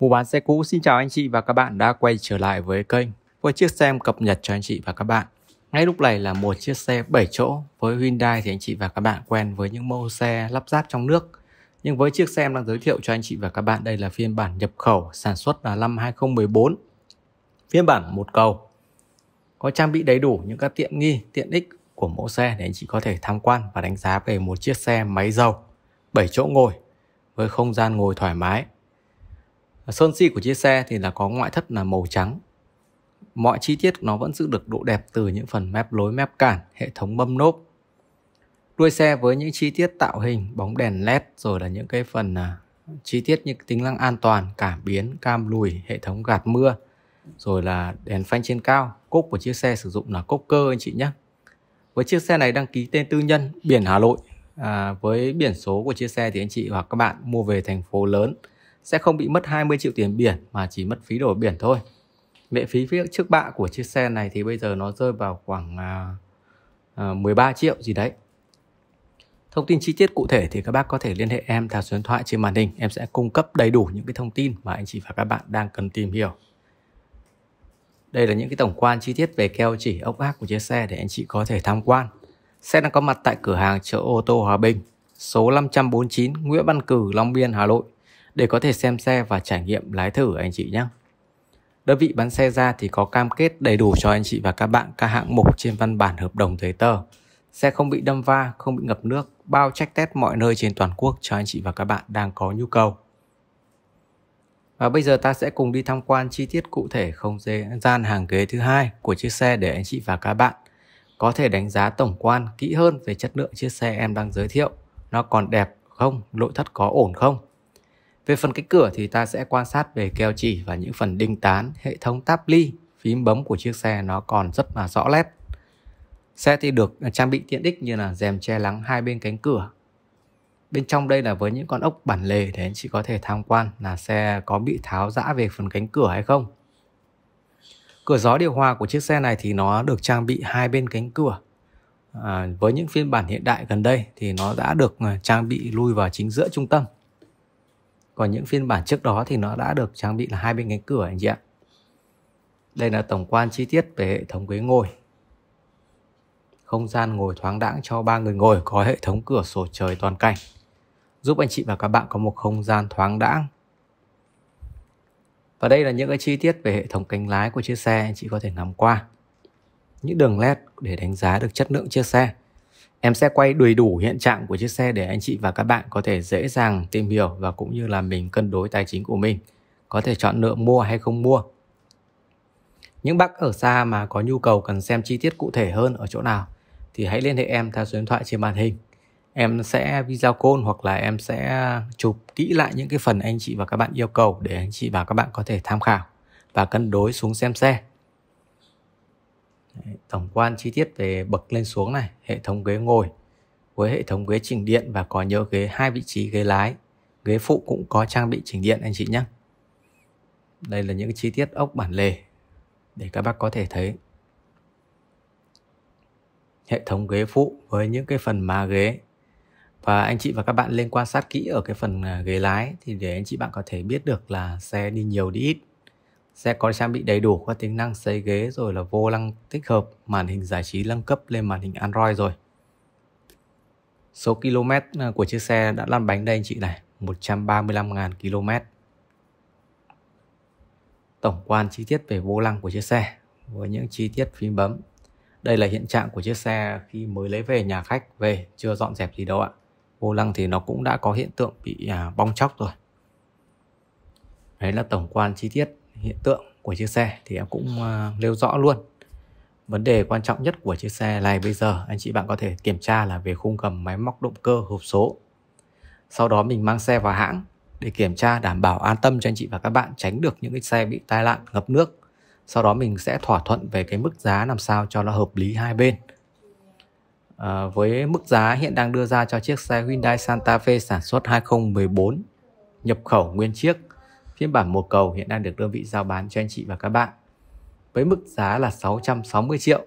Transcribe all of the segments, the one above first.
Mua bán xe cũ xin chào anh chị và các bạn đã quay trở lại với kênh với chiếc xe cập nhật cho anh chị và các bạn. Ngay lúc này là một chiếc xe 7 chỗ với Hyundai thì anh chị và các bạn quen với những mẫu xe lắp ráp trong nước. Nhưng với chiếc xe em đang giới thiệu cho anh chị và các bạn đây là phiên bản nhập khẩu sản xuất là năm 2014. Phiên bản một cầu. Có trang bị đầy đủ những các tiện nghi, tiện ích của mẫu xe để anh chị có thể tham quan và đánh giá về một chiếc xe máy dầu 7 chỗ ngồi với không gian ngồi thoải mái sơn xi của chiếc xe thì là có ngoại thất là màu trắng mọi chi tiết nó vẫn giữ được độ đẹp từ những phần mép lối mép cản hệ thống mâm nốp đuôi xe với những chi tiết tạo hình bóng đèn led rồi là những cái phần uh, chi tiết như tính năng an toàn cảm biến cam lùi hệ thống gạt mưa rồi là đèn phanh trên cao cốp của chiếc xe sử dụng là cốp cơ anh chị nhé với chiếc xe này đăng ký tên tư nhân biển Hà Nội à, với biển số của chiếc xe thì anh chị hoặc các bạn mua về thành phố lớn sẽ không bị mất 20 triệu tiền biển mà chỉ mất phí đổi biển thôi lệ phí trước bạ của chiếc xe này thì bây giờ nó rơi vào khoảng à, 13 à, triệu gì đấy Thông tin chi tiết cụ thể thì các bác có thể liên hệ em theo số điện thoại trên màn hình. Em sẽ cung cấp đầy đủ những cái thông tin mà anh chị và các bạn đang cần tìm hiểu. Đây là những cái tổng quan chi tiết về keo chỉ ốc ác của chiếc xe để anh chị có thể tham quan. Xe đang có mặt tại cửa hàng chợ ô tô Hòa Bình, số 549 Nguyễn Văn Cử, Long Biên, Hà Nội để có thể xem xe và trải nghiệm lái thử anh chị nhé. Đơn vị bán xe ra thì có cam kết đầy đủ cho anh chị và các bạn các hạng mục trên văn bản hợp đồng giấy tờ. Xe không bị đâm va, không bị ngập nước, bao check test mọi nơi trên toàn quốc cho anh chị và các bạn đang có nhu cầu. Và bây giờ ta sẽ cùng đi tham quan chi tiết cụ thể không gian hàng ghế thứ hai của chiếc xe để anh chị và các bạn có thể đánh giá tổng quan kỹ hơn về chất lượng chiếc xe em đang giới thiệu. Nó còn đẹp không? Nội thất có ổn không? Về phần cánh cửa thì ta sẽ quan sát về keo chỉ và những phần đinh tán, hệ thống táp ly, phím bấm của chiếc xe nó còn rất là rõ nét. Xe thì được à, trang bị tiện ích như là rèm che lắng hai bên cánh cửa. Bên trong đây là với những con ốc bản lề để anh chị có thể tham quan là xe có bị tháo giã về phần cánh cửa hay không. Cửa gió điều hòa của chiếc xe này thì nó được trang bị hai bên cánh cửa. À, với những phiên bản hiện đại gần đây thì nó đã được à, trang bị lui vào chính giữa trung tâm còn những phiên bản trước đó thì nó đã được trang bị là hai bên cánh cửa anh chị ạ đây là tổng quan chi tiết về hệ thống ghế ngồi không gian ngồi thoáng đãng cho ba người ngồi có hệ thống cửa sổ trời toàn cảnh giúp anh chị và các bạn có một không gian thoáng đãng và đây là những cái chi tiết về hệ thống cánh lái của chiếc xe anh chị có thể ngắm qua những đường led để đánh giá được chất lượng chiếc xe Em sẽ quay đầy đủ hiện trạng của chiếc xe để anh chị và các bạn có thể dễ dàng tìm hiểu và cũng như là mình cân đối tài chính của mình, có thể chọn lựa mua hay không mua. Những bác ở xa mà có nhu cầu cần xem chi tiết cụ thể hơn ở chỗ nào thì hãy liên hệ em theo số điện thoại trên màn hình. Em sẽ video call hoặc là em sẽ chụp kỹ lại những cái phần anh chị và các bạn yêu cầu để anh chị và các bạn có thể tham khảo và cân đối xuống xem xe tổng quan chi tiết về bậc lên xuống này hệ thống ghế ngồi với hệ thống ghế chỉnh điện và có nhớ ghế hai vị trí ghế lái ghế phụ cũng có trang bị chỉnh điện anh chị nhé đây là những chi tiết ốc bản lề để các bác có thể thấy hệ thống ghế phụ với những cái phần má ghế và anh chị và các bạn lên quan sát kỹ ở cái phần à, ghế lái thì để anh chị bạn có thể biết được là xe đi nhiều đi ít Xe có trang bị đầy đủ các tính năng xây ghế rồi là vô lăng tích hợp màn hình giải trí nâng cấp lên màn hình Android rồi. Số km à, của chiếc xe đã lăn bánh đây anh chị này, 135.000 km. Tổng quan chi tiết về vô lăng của chiếc xe với những chi tiết phím bấm. Đây là hiện trạng của chiếc xe khi mới lấy về nhà khách về chưa dọn dẹp gì đâu ạ. Vô lăng thì nó cũng đã có hiện tượng bị à, bong chóc rồi. Đấy là tổng quan chi tiết hiện tượng của chiếc xe thì em cũng uh, nêu rõ luôn vấn đề quan trọng nhất của chiếc xe này bây giờ anh chị bạn có thể kiểm tra là về khung gầm máy móc động cơ hộp số sau đó mình mang xe vào hãng để kiểm tra đảm bảo an tâm cho anh chị và các bạn tránh được những cái xe bị tai nạn ngập nước sau đó mình sẽ thỏa thuận về cái mức giá làm sao cho nó hợp lý hai bên à, với mức giá hiện đang đưa ra cho chiếc xe Hyundai Santa Fe sản xuất 2014 nhập khẩu nguyên chiếc Phiên bản một cầu hiện đang được đơn vị giao bán cho anh chị và các bạn. Với mức giá là 660 triệu,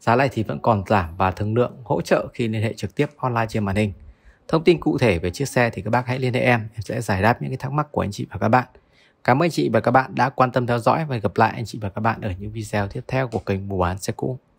giá này thì vẫn còn giảm và thương lượng hỗ trợ khi liên hệ trực tiếp online trên màn hình. Thông tin cụ thể về chiếc xe thì các bác hãy liên hệ em, em sẽ giải đáp những cái thắc mắc của anh chị và các bạn. Cảm ơn anh chị và các bạn đã quan tâm theo dõi và gặp lại anh chị và các bạn ở những video tiếp theo của kênh Mua bán xe cũ.